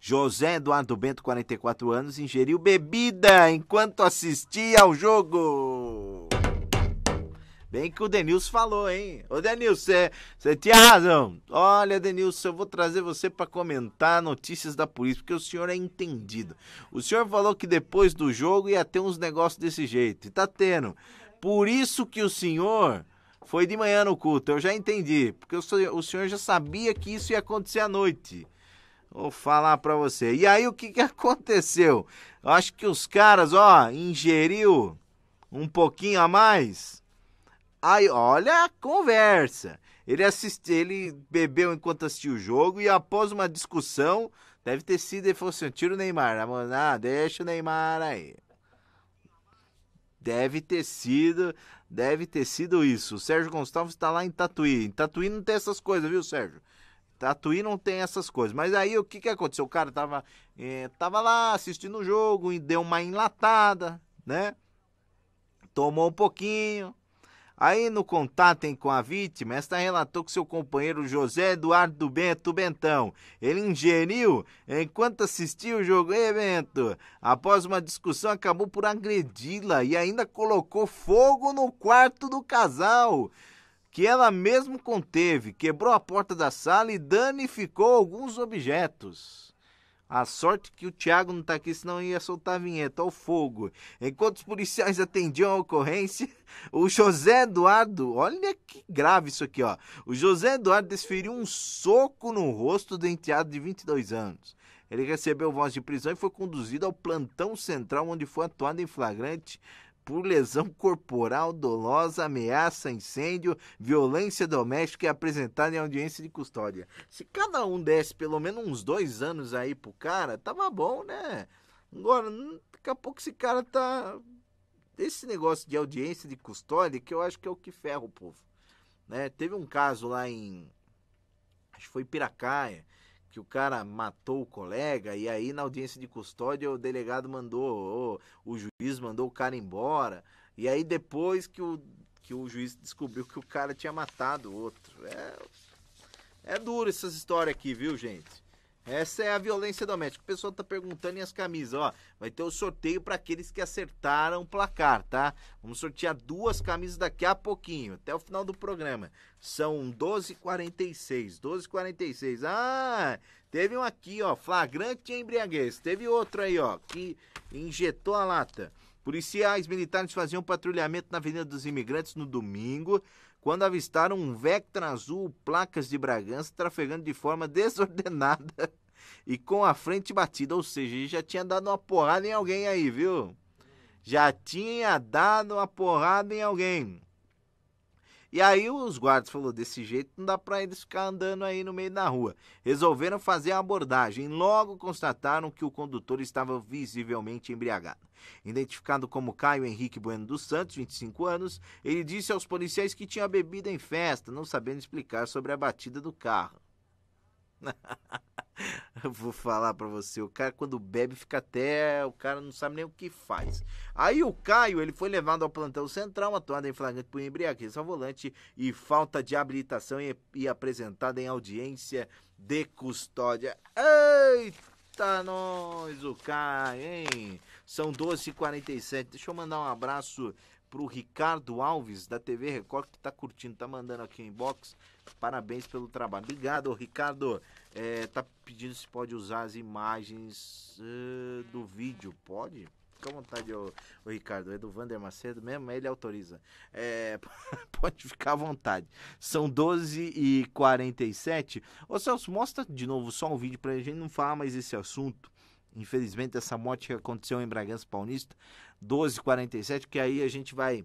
S1: José Eduardo Bento, 44 anos, ingeriu bebida enquanto assistia ao jogo. Bem que o Denilson falou, hein? Ô Denilson, você tinha razão. Olha, Denilson, eu vou trazer você para comentar notícias da polícia, porque o senhor é entendido. O senhor falou que depois do jogo ia ter uns negócios desse jeito, e tá tendo. Por isso que o Senhor foi de manhã no culto, eu já entendi, porque o Senhor já sabia que isso ia acontecer à noite. Vou falar para você. E aí o que, que aconteceu? Eu acho que os caras, ó, ingeriu um pouquinho a mais. Aí, olha a conversa. Ele assiste, ele bebeu enquanto assistiu o jogo e após uma discussão, deve ter sido, e falou assim, tira o Neymar. Ah, deixa o Neymar aí. Deve ter sido, deve ter sido isso. O Sérgio Gonçalves está lá em Tatuí. Em Tatuí não tem essas coisas, viu, Sérgio? Tatuí não tem essas coisas. Mas aí o que, que aconteceu? O cara tava, eh, tava lá assistindo o jogo e deu uma enlatada, né? Tomou um pouquinho, Aí no contato com a vítima, esta relatou que seu companheiro José Eduardo Bento Bentão, ele ingeriu enquanto assistia o jogo. Ei, após uma discussão, acabou por agredi-la e ainda colocou fogo no quarto do casal que ela mesmo conteve, quebrou a porta da sala e danificou alguns objetos. A sorte que o Thiago não está aqui, senão ia soltar a vinheta ao fogo. Enquanto os policiais atendiam a ocorrência, o José Eduardo, olha que grave isso aqui, ó. O José Eduardo desferiu um soco no rosto do enteado de 22 anos. Ele recebeu voz de prisão e foi conduzido ao plantão central, onde foi atuado em flagrante por lesão corporal dolosa, ameaça, incêndio, violência doméstica e apresentada em audiência de custódia. Se cada um desse pelo menos uns dois anos aí pro cara, tava bom, né? Agora, daqui a pouco esse cara tá. Esse negócio de audiência de custódia que eu acho que é o que ferra o povo. Né? Teve um caso lá em. Acho que foi Piracaia que o cara matou o colega e aí na audiência de custódia o delegado mandou, o juiz mandou o cara embora. E aí depois que o, que o juiz descobriu que o cara tinha matado o outro. É, é duro essas histórias aqui, viu, gente? Essa é a violência doméstica. O pessoal tá perguntando e as camisas, ó. Vai ter o um sorteio para aqueles que acertaram o placar, tá? Vamos sortear duas camisas daqui a pouquinho, até o final do programa. São 12h46. 12h46. Ah! Teve um aqui, ó. Flagrante embriaguez. Teve outro aí, ó. Que injetou a lata. Policiais militares faziam patrulhamento na Avenida dos Imigrantes no domingo quando avistaram um Vectra azul, placas de Bragança, trafegando de forma desordenada e com a frente batida. Ou seja, ele já tinha dado uma porrada em alguém aí, viu? Já tinha dado uma porrada em alguém. E aí os guardas falaram, desse jeito não dá para eles ficar andando aí no meio da rua. Resolveram fazer a abordagem. Logo constataram que o condutor estava visivelmente embriagado. Identificado como Caio Henrique Bueno dos Santos, 25 anos, ele disse aos policiais que tinha bebido em festa, não sabendo explicar sobre a batida do carro. Vou falar para você, o cara quando bebe fica até, o cara não sabe nem o que faz. Aí o Caio, ele foi levado ao plantão central, atuado em flagrante por embriaguez ao volante e falta de habilitação e, e em audiência de custódia. Eita nós, o Caio, hein? São 12h47. Deixa eu mandar um abraço pro Ricardo Alves, da TV Record, que está curtindo, está mandando aqui o inbox. Parabéns pelo trabalho. Obrigado, Ricardo. É, tá pedindo se pode usar as imagens uh, do vídeo. Pode? Fica à vontade, ô, ô, Ricardo. É do Vander Macedo mesmo, é, ele autoriza. É, pode ficar à vontade. São 12h47. Ô Celso, mostra de novo só um vídeo para a gente não falar mais esse assunto. Infelizmente, essa morte que aconteceu em Bragança Paulista, 12h47, que aí a gente vai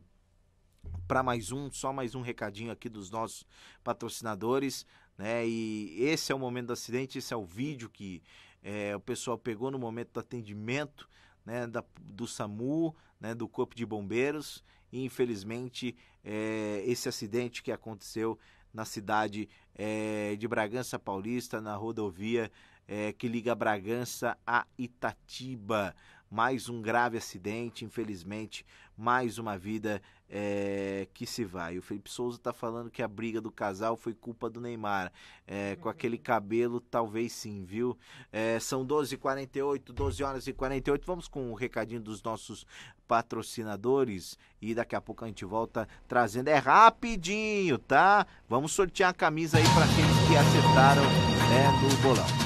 S1: para mais um, só mais um recadinho aqui dos nossos patrocinadores, né? E esse é o momento do acidente, esse é o vídeo que é, o pessoal pegou no momento do atendimento, né? Da, do SAMU, né? Do Corpo de Bombeiros. E infelizmente, é, esse acidente que aconteceu na cidade é, de Bragança Paulista, na rodovia é, que liga Bragança a Itatiba. Mais um grave acidente, infelizmente, mais uma vida é, que se vai. O Felipe Souza está falando que a briga do casal foi culpa do Neymar. É, com aquele uhum. cabelo, talvez sim, viu? É, são 12h48, 12 horas e 48. Vamos com o um recadinho dos nossos patrocinadores e daqui a pouco a gente volta trazendo. É rapidinho, tá? Vamos sortear a camisa aí para aqueles que acertaram né, no bolão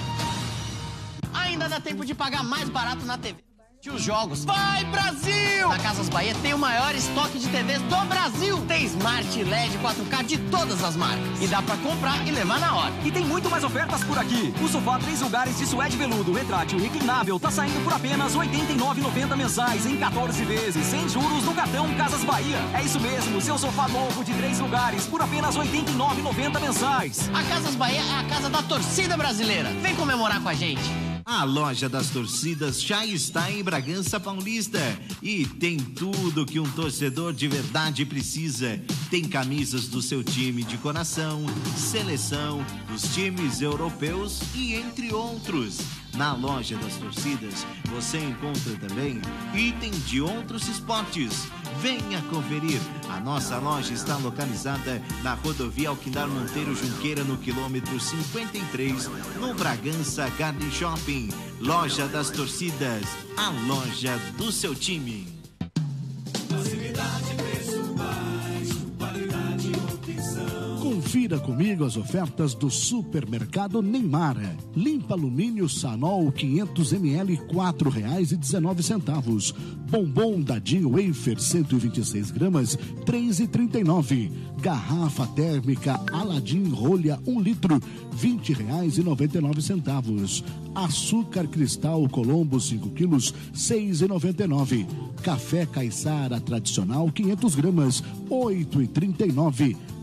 S2: tempo de pagar mais barato na TV de os jogos. Vai, Brasil! A Casas Bahia tem o maior estoque de TVs do Brasil. Tem Smart LED 4K de todas as marcas. E dá para comprar e levar na hora. E tem muito mais ofertas por aqui. O sofá três lugares de suede veludo, retrátil reclinável tá saindo por apenas R$ 89,90 mensais em 14 vezes, sem juros no cartão Casas Bahia. É isso mesmo, seu sofá novo de três lugares por apenas R$ 89,90 mensais. A Casas Bahia é a casa da torcida brasileira. Vem comemorar com a gente.
S1: A loja das torcidas já está em Bragança Paulista e tem tudo que um torcedor de verdade precisa. Tem camisas do seu time de coração, seleção, dos times europeus e entre outros. Na loja das torcidas você encontra também item de outros esportes. Venha conferir. A nossa loja está localizada na rodovia Alquindar Monteiro Junqueira, no quilômetro 53, no Bragança Garden Shopping. Loja das torcidas, a loja do seu time.
S3: Confira comigo as ofertas do Supermercado Neymar: Limpa alumínio Sanol 500ml R$ 4,19. Bombom Dadinho Wafer 126 gramas R$ 3,39. Garrafa térmica Aladim Rolha 1 litro R$ 20,99. Açúcar Cristal Colombo 5 quilos R$ 6,99. Café Caixara Tradicional 500 gramas R$ 8,39.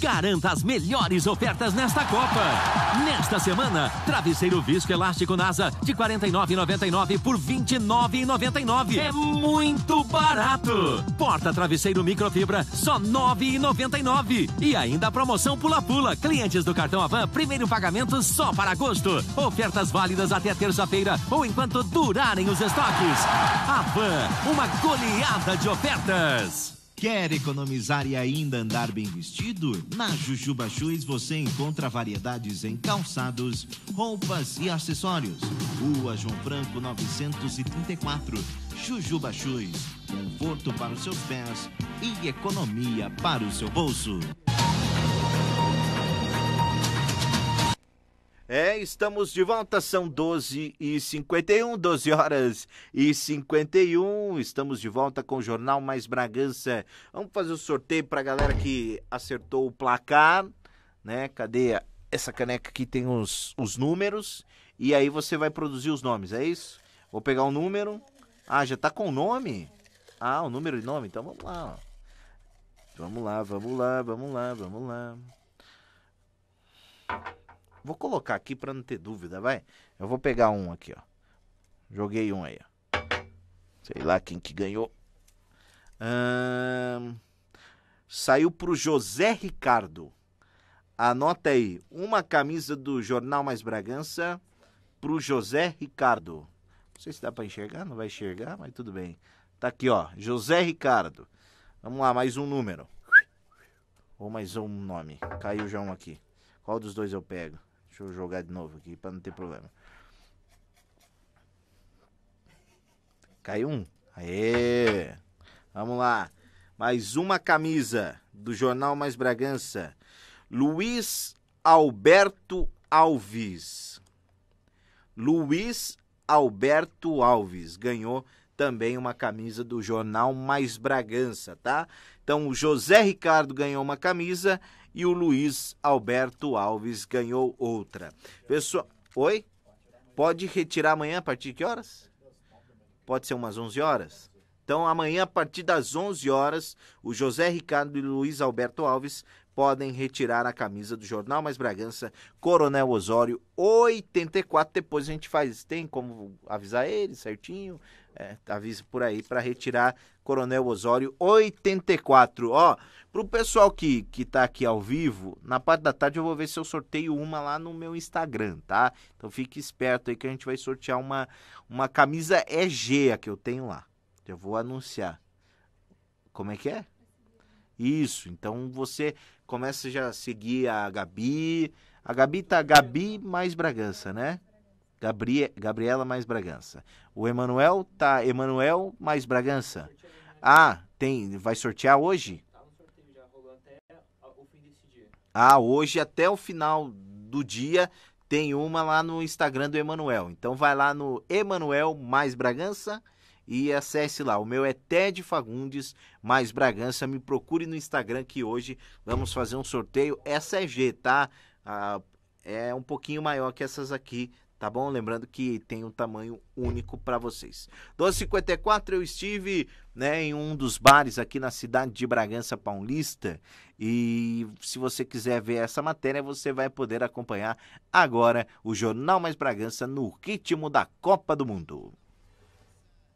S2: Garanta as melhores ofertas nesta Copa. Nesta semana, travesseiro visco elástico NASA de 49,99 por 29,99. É muito barato. Porta travesseiro microfibra só 9,99. E ainda a promoção Pula Pula. Clientes do cartão Avan, primeiro pagamento só para agosto. Ofertas válidas até terça-feira ou enquanto
S1: durarem os estoques. Avan, uma goleada de ofertas. Quer economizar e ainda andar bem vestido? Na Jujuba Shoes você encontra variedades em calçados, roupas e acessórios. Rua João Franco 934, Jujuba Shoes. Conforto para os seus pés e economia para o seu bolso. É, estamos de volta, são 12 e 51, 12 horas e 51. Estamos de volta com o Jornal Mais Bragança. Vamos fazer o um sorteio para a galera que acertou o placar, né? Cadê essa caneca que Tem os, os números e aí você vai produzir os nomes, é isso? Vou pegar o um número. Ah, já está com o nome? Ah, o número e nome? Então vamos lá. Vamos lá, vamos lá, vamos lá, vamos lá. Vou colocar aqui para não ter dúvida, vai. Eu vou pegar um aqui, ó. Joguei um aí, ó. Sei lá quem que ganhou. Hum... Saiu pro José Ricardo. Anota aí, uma camisa do Jornal Mais Bragança pro José Ricardo. Não sei se dá para enxergar, não vai enxergar, mas tudo bem. Tá aqui, ó, José Ricardo. Vamos lá, mais um número. Ou mais um nome. Caiu já um aqui. Qual dos dois eu pego? Deixa eu jogar de novo aqui para não ter problema. Caiu um. Aê! Vamos lá. Mais uma camisa do Jornal Mais Bragança. Luiz Alberto Alves. Luiz Alberto Alves ganhou também uma camisa do Jornal Mais Bragança, tá? Então o José Ricardo ganhou uma camisa e o Luiz Alberto Alves ganhou outra. Pessoal, oi? Pode retirar amanhã a partir de que horas? Pode ser umas 11 horas? Então, amanhã, a partir das 11 horas, o José Ricardo e o Luiz Alberto Alves podem retirar a camisa do Jornal Mais Bragança, Coronel Osório 84. Depois a gente faz, tem como avisar ele certinho, é, avisa por aí para retirar Coronel Osório 84. Ó, pro pessoal que, que tá aqui ao vivo, na parte da tarde eu vou ver se eu sorteio uma lá no meu Instagram, tá? Então fique esperto aí que a gente vai sortear uma, uma camisa EG a que eu tenho lá. Eu vou anunciar. Como é que é? Isso, então você começa já a seguir a Gabi. A Gabi tá Gabi mais Bragança, né? Gabri Gabriela mais Bragança. O Emanuel tá Emanuel mais Bragança. Ah, tem. Vai sortear hoje? Tá no sorteio já rolou até o fim desse dia. Ah, hoje até o final do dia tem uma lá no Instagram do Emanuel. Então vai lá no Emanuel mais Bragança e acesse lá. O meu é Ted Fagundes mais Bragança. Me procure no Instagram que hoje vamos fazer um sorteio. Essa é G, tá? Ah, é um pouquinho maior que essas aqui tá bom? Lembrando que tem um tamanho único para vocês. 12:54 eu estive, né, em um dos bares aqui na cidade de Bragança Paulista e se você quiser ver essa matéria, você vai poder acompanhar agora o Jornal Mais Bragança no ritmo da Copa do Mundo.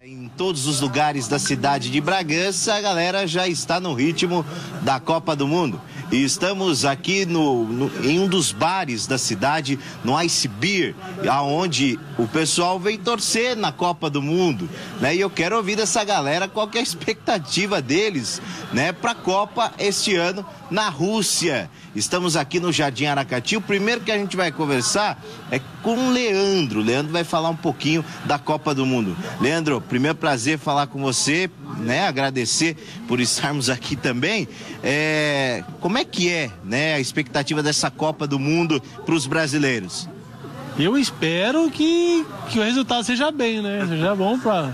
S1: Em todos os lugares da cidade de Bragança, a galera já está no ritmo da Copa do Mundo. E estamos aqui no, no, em um dos bares da cidade, no Ice Beer, aonde o pessoal vem torcer na Copa do Mundo. Né? E eu quero ouvir dessa galera qual é a expectativa deles né, para a Copa este ano na Rússia. Estamos aqui no Jardim Aracati. O primeiro que a gente vai conversar é com o Leandro. O Leandro vai falar um pouquinho da Copa do Mundo. Leandro, Primeiro prazer falar com você, né? Agradecer por estarmos aqui também. É, como é que é, né, a expectativa dessa Copa do Mundo para os brasileiros? Eu espero que, que o resultado seja bem, né? Seja bom para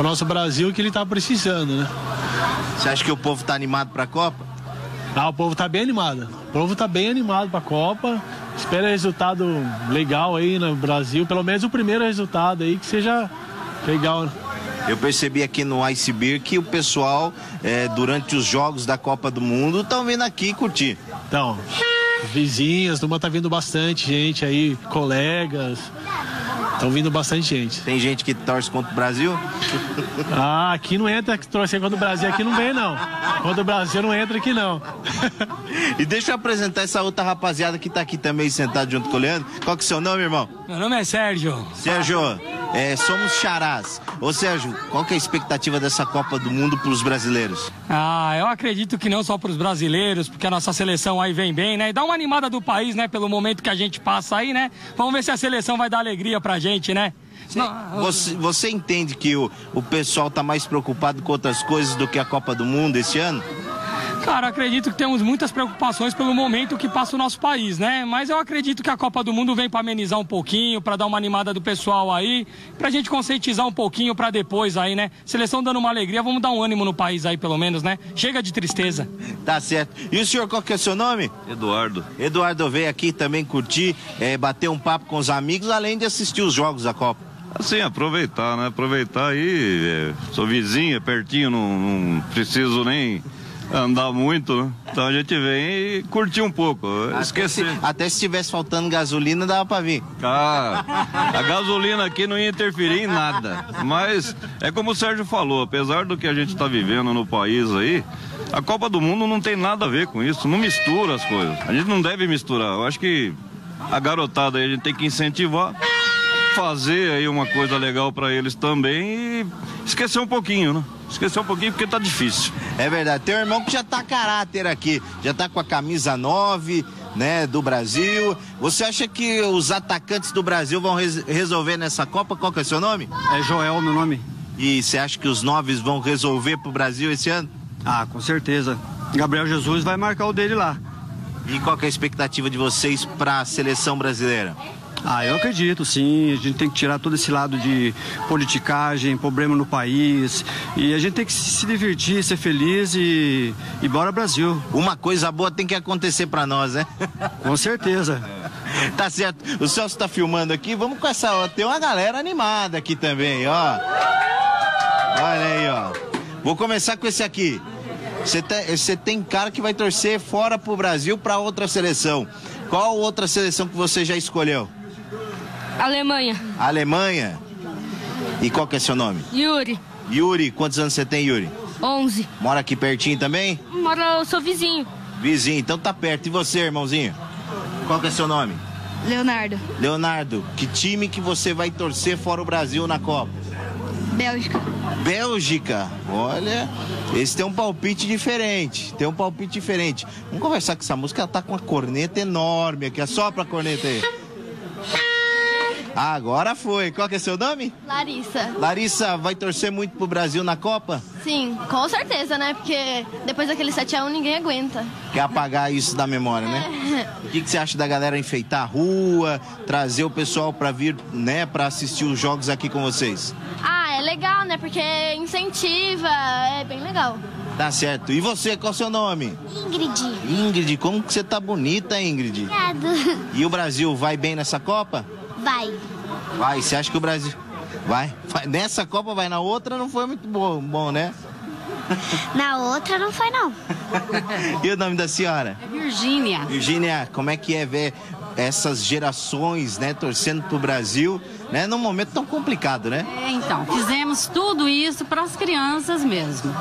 S1: o nosso Brasil que ele está precisando, né? Você acha que
S3: o povo está animado para a Copa? Ah, o povo está bem animado. O povo está bem animado para a Copa. Espera resultado legal aí no Brasil, pelo menos o primeiro resultado aí que
S1: seja Legal. Eu percebi aqui no Iceberg que o pessoal, é, durante os jogos da Copa do Mundo, estão vindo aqui curtir.
S2: Então, vizinhas, turma tá vindo bastante gente aí, colegas. Estão tá vindo bastante gente. Tem
S1: gente que torce contra o Brasil? Ah, aqui não entra que torcer contra o Brasil, aqui não vem não. Contra o Brasil não entra aqui não. E deixa eu apresentar essa outra rapaziada que está aqui também sentado junto com o Leandro. Qual que é o seu nome, irmão? Meu nome é Sérgio. Sérgio, é, somos charás. Ô Sérgio, qual que é a expectativa dessa Copa do Mundo para os brasileiros?
S2: Ah, eu acredito que não só para os brasileiros, porque a nossa seleção aí vem bem, né? E dá uma animada do país, né? Pelo momento que a gente passa aí, né? Vamos ver se a seleção vai dar alegria pra gente gente, né?
S1: Você, você entende que o, o pessoal está mais preocupado com outras coisas do que a Copa do Mundo esse ano?
S2: Cara, acredito que temos muitas preocupações pelo momento que passa o nosso país, né? Mas eu acredito que a Copa do Mundo vem para amenizar um pouquinho, para dar uma animada do pessoal aí, para a gente conscientizar um pouquinho para depois aí, né? Seleção dando uma alegria, vamos dar um ânimo no país aí pelo menos, né?
S1: Chega de tristeza. Tá certo. E o senhor, qual que é o seu nome? Eduardo. Eduardo veio aqui também curtir, é, bater um papo com os amigos, além de assistir os jogos da Copa. Assim, aproveitar, né? Aproveitar aí, é, sou vizinho, é pertinho, não, não preciso nem
S2: andar muito, Então a gente vem e curtir um pouco. Até esquecer. Se,
S1: até se estivesse faltando gasolina, dava pra vir. Ah, a gasolina aqui não ia interferir em nada. Mas é como o Sérgio falou, apesar do que a gente está vivendo no país aí, a Copa do Mundo não tem nada a ver com isso. Não mistura as coisas. A gente não deve misturar. Eu acho que a garotada aí a gente tem que incentivar fazer aí uma coisa legal para eles também e esquecer um pouquinho, né? Esquecer um pouquinho porque tá difícil. É verdade. Tem um irmão que já tá caráter aqui, já tá com a camisa 9, né, do Brasil. Você acha que os atacantes do Brasil vão res resolver nessa Copa? Qual que é o seu nome? É Joel, meu nome. E você acha que os noves vão resolver pro Brasil esse ano? Ah, com certeza. Gabriel Jesus vai marcar o dele lá. E qual que é a expectativa de vocês para a seleção brasileira? Ah, eu acredito, sim. A gente tem que tirar todo esse lado de politicagem, problema no país. E a gente tem que se divertir, ser feliz e, e bora Brasil. Uma coisa boa tem que acontecer para nós, né? Com certeza. tá certo. O Celso tá filmando aqui. Vamos com essa. tem uma galera animada aqui também, ó. Olha aí, ó. Vou começar com esse aqui. Você tem, tá, tem cara que vai torcer fora pro Brasil para outra seleção. Qual outra seleção que você já escolheu? Alemanha. Alemanha? E qual que é seu nome? Yuri. Yuri, quantos anos você tem, Yuri? 11. Mora aqui pertinho também?
S2: Moro, eu sou vizinho.
S1: Vizinho, então tá perto. E você, irmãozinho? Qual que é seu nome? Leonardo. Leonardo, que time que você vai torcer fora o Brasil na Copa? Bélgica. Bélgica? Olha, esse tem um palpite diferente. Tem um palpite diferente. Vamos conversar com essa música, ela tá com uma corneta enorme aqui. Assopra é a corneta aí. Ah, agora foi. Qual que é seu nome?
S3: Larissa. Larissa,
S1: vai torcer muito pro Brasil na Copa?
S3: Sim, com certeza, né? Porque depois daquele 7x1 ninguém aguenta.
S1: Quer apagar isso da memória, né? é. né? O que, que, você acha da galera enfeitar a rua, trazer o pessoal pra vir, né, pra assistir os jogos aqui com vocês?
S3: Ah, é legal, né? Porque incentiva, é bem legal.
S1: Tá certo. E você, qual é o seu nome? Ingrid. Ingrid, como que você tá bonita, Ingrid? Obrigado. E o Brasil vai bem nessa Copa? Vai. Vai, você acha que o Brasil. Vai. vai. Nessa Copa vai, na outra não foi muito bom, bom né?
S2: Na outra não foi, não.
S1: e o nome da senhora? É
S2: Virgínia.
S1: Virgínia, como é que é ver essas gerações, né, torcendo pro Brasil né? Num momento tão complicado, né?
S2: É, então, fizemos tudo isso para as crianças mesmo.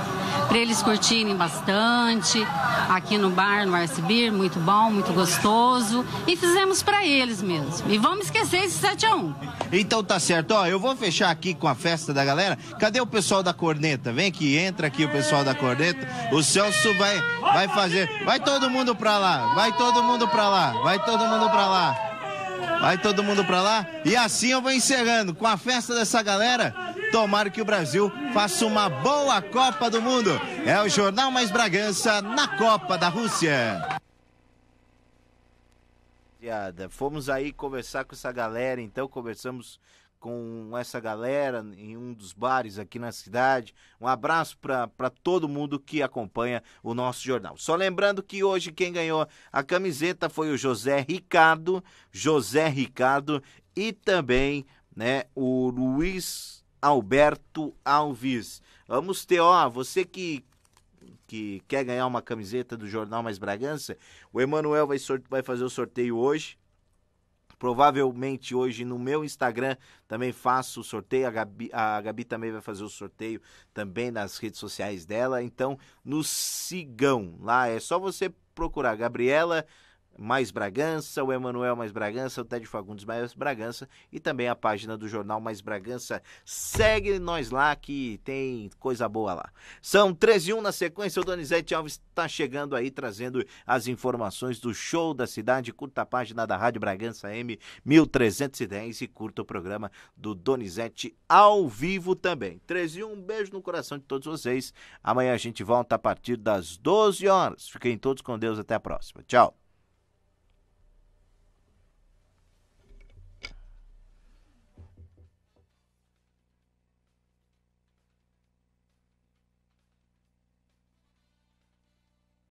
S2: Para eles curtirem bastante, aqui no bar, no Arcibir, muito bom, muito gostoso. E fizemos para eles mesmo. E vamos esquecer esse 7 a 1
S1: Então tá certo, ó, eu vou fechar aqui com a festa da galera. Cadê o pessoal da corneta? Vem aqui, entra aqui o pessoal da corneta. O Celso vai, vai fazer. Vai todo mundo para lá, vai todo mundo para lá, vai todo mundo pra lá. Vai todo mundo para lá? E assim eu vou encerrando com a festa dessa galera. Tomara que o Brasil faça uma boa Copa do Mundo. É o Jornal Mais Bragança na Copa da Rússia. Fomos aí conversar com essa galera, então conversamos com essa galera em um dos bares aqui na cidade. Um abraço para todo mundo que acompanha o nosso jornal. Só lembrando que hoje quem ganhou a camiseta foi o José Ricardo, José Ricardo e também né, o Luiz Alberto Alves. Vamos ter, ó, você que que quer ganhar uma camiseta do Jornal Mais Bragança, o Emanuel vai, vai fazer o sorteio hoje Provavelmente hoje no meu Instagram também faço o sorteio. A Gabi, a Gabi também vai fazer o sorteio também nas redes sociais dela. Então, nos sigam lá. É só você procurar Gabriela mais Bragança, o Emanuel Mais Bragança, o Ted Fagundes Mais Bragança e também a página do jornal Mais Bragança. Segue nós lá que tem coisa boa lá. São 13 e 1 na sequência. O Donizete Alves está chegando aí trazendo as informações do show da cidade. Curta a página da Rádio Bragança M 1310 e curta o programa do Donizete ao vivo também. 13 e 1, um beijo no coração de todos vocês. Amanhã a gente volta a partir das 12 horas. Fiquem todos com Deus. Até a próxima. Tchau.